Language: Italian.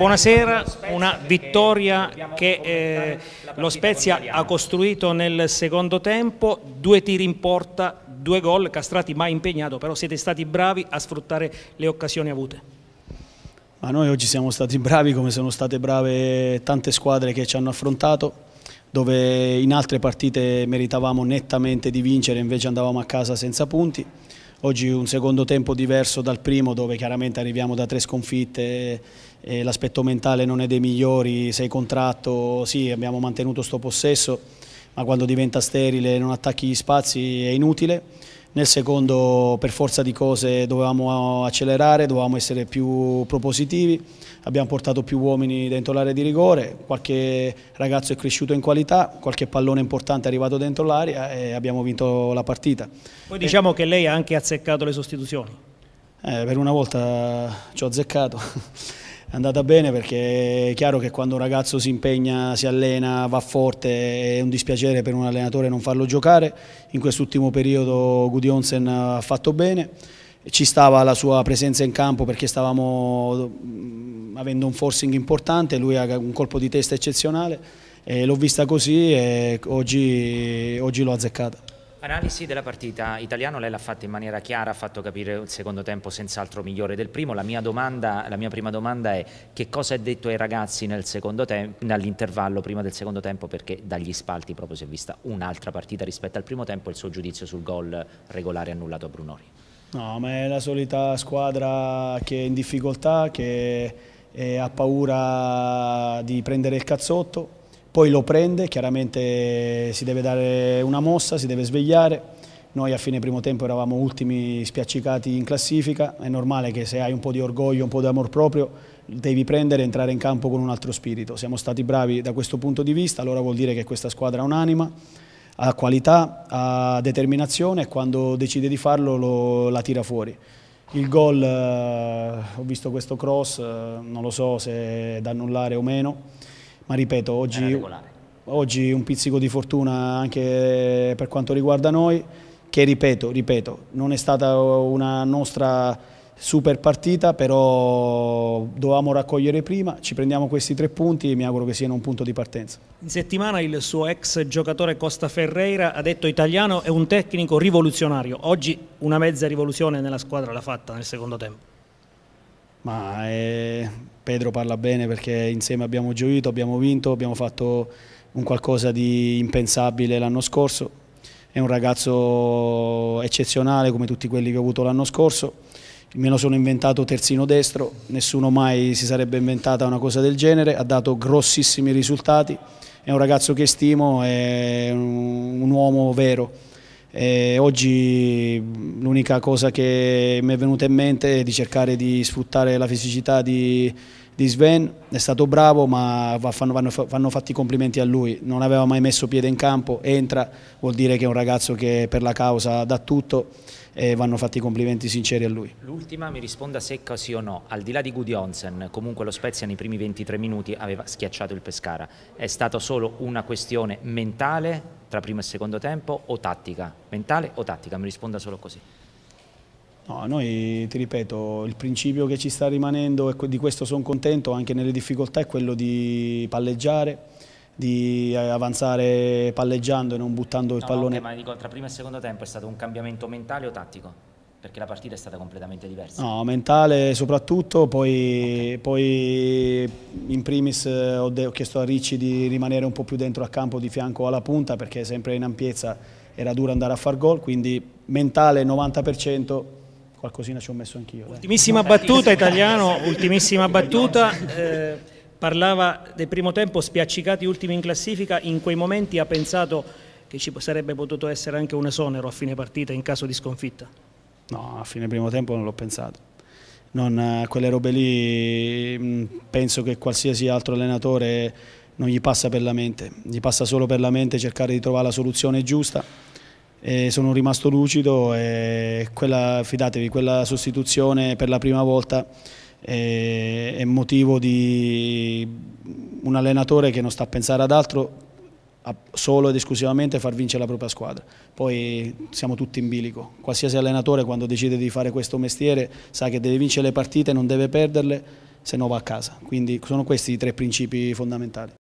Buonasera, una vittoria che eh, lo Spezia ha costruito nel secondo tempo, due tiri in porta, due gol, Castrati mai impegnato, però siete stati bravi a sfruttare le occasioni avute. Ma noi oggi siamo stati bravi come sono state brave tante squadre che ci hanno affrontato, dove in altre partite meritavamo nettamente di vincere, invece andavamo a casa senza punti. Oggi un secondo tempo diverso dal primo dove chiaramente arriviamo da tre sconfitte, e l'aspetto mentale non è dei migliori, sei contratto, sì abbiamo mantenuto sto possesso, ma quando diventa sterile e non attacchi gli spazi è inutile. Nel secondo per forza di cose dovevamo eh, accelerare, dovevamo essere più propositivi, abbiamo portato più uomini dentro l'area di rigore, qualche ragazzo è cresciuto in qualità, qualche pallone importante è arrivato dentro l'area e abbiamo vinto la partita. Poi diciamo e... che lei ha anche azzeccato le sostituzioni. Eh, per una volta ci ho azzeccato è andata bene perché è chiaro che quando un ragazzo si impegna, si allena, va forte, è un dispiacere per un allenatore non farlo giocare. In quest'ultimo periodo Gudi Onsen ha fatto bene, ci stava la sua presenza in campo perché stavamo mm, avendo un forcing importante, lui ha un colpo di testa eccezionale, l'ho vista così e oggi, oggi l'ho azzeccata. Analisi della partita italiana lei l'ha fatta in maniera chiara, ha fatto capire il secondo tempo senz'altro migliore del primo. La mia, domanda, la mia, prima domanda è che cosa è detto ai ragazzi nell'intervallo prima del secondo tempo perché dagli spalti proprio si è vista un'altra partita rispetto al primo tempo e il suo giudizio sul gol regolare annullato a Brunori. No, ma è la solita squadra che è in difficoltà, che ha paura di prendere il cazzotto, poi lo prende, chiaramente si deve dare una mossa, si deve svegliare. Noi a fine primo tempo eravamo ultimi spiaccicati in classifica, è normale che se hai un po' di orgoglio, un po' di amor proprio, devi prendere e entrare in campo con un altro spirito. Siamo stati bravi da questo punto di vista, allora vuol dire che questa squadra ha un'anima, ha qualità, ha determinazione e quando decide di farlo lo, la tira fuori. Il gol, eh, ho visto questo cross, eh, non lo so se è da annullare o meno, ma ripeto, oggi, oggi un pizzico di fortuna anche per quanto riguarda noi, che ripeto, ripeto, non è stata una nostra super partita, però dovevamo raccogliere prima, ci prendiamo questi tre punti e mi auguro che siano un punto di partenza. In settimana il suo ex giocatore Costa Ferreira ha detto italiano è un tecnico rivoluzionario, oggi una mezza rivoluzione nella squadra l'ha fatta nel secondo tempo. Ma eh, Pedro parla bene perché insieme abbiamo gioito, abbiamo vinto, abbiamo fatto un qualcosa di impensabile l'anno scorso. È un ragazzo eccezionale come tutti quelli che ho avuto l'anno scorso. Me lo sono inventato terzino destro, nessuno mai si sarebbe inventata una cosa del genere, ha dato grossissimi risultati, è un ragazzo che stimo, è un uomo vero. E oggi l'unica cosa che mi è venuta in mente è di cercare di sfruttare la fisicità di, di Sven, è stato bravo ma fanno, vanno, vanno, fatti i complimenti a lui, non aveva mai messo piede in campo, entra, vuol dire che è un ragazzo che per la causa dà tutto e vanno fatti i complimenti sinceri a lui. L'ultima mi risponda secca sì o no, al di là di Gudjonsen, comunque lo Spezia nei primi 23 minuti aveva schiacciato il Pescara, è stata solo una questione mentale tra primo e secondo tempo o tattica, mentale o tattica, mi risponda solo così. No, noi ti ripeto, il principio che ci sta rimanendo e di questo sono contento anche nelle difficoltà è quello di palleggiare, di eh, avanzare palleggiando e non buttando il no, pallone. No, okay, ma dico tra primo e secondo tempo è stato un cambiamento mentale o tattico? perché la partita è stata completamente diversa. No, mentale soprattutto, poi, okay. poi in primis eh, ho, ho, chiesto a Ricci di rimanere un po' più dentro a campo di fianco alla punta perché sempre in ampiezza era duro andare a far gol, quindi mentale 90%. Qualcosina ci ho messo anch'io. Ultimissima battuta, italiano, ultimissima battuta. Eh, parlava del primo tempo, spiaccicati ultimi in classifica. In quei momenti ha pensato che ci sarebbe potuto essere anche un esonero a fine partita in caso di sconfitta? No, a fine primo tempo non l'ho pensato. Non, eh, quelle robe lì mm, penso che qualsiasi altro allenatore non gli passa per la mente, gli passa solo per la mente cercare di trovare la soluzione giusta. E sono rimasto lucido e quella, fidatevi, quella sostituzione per la prima volta è, eh, è motivo di un allenatore che non sta a pensare ad altro a solo ed esclusivamente far vincere la propria squadra. Poi siamo tutti in bilico. Qualsiasi allenatore quando decide di fare questo mestiere sa che deve vincere le partite, non deve perderle, se no va a casa. Quindi sono questi i tre principi fondamentali.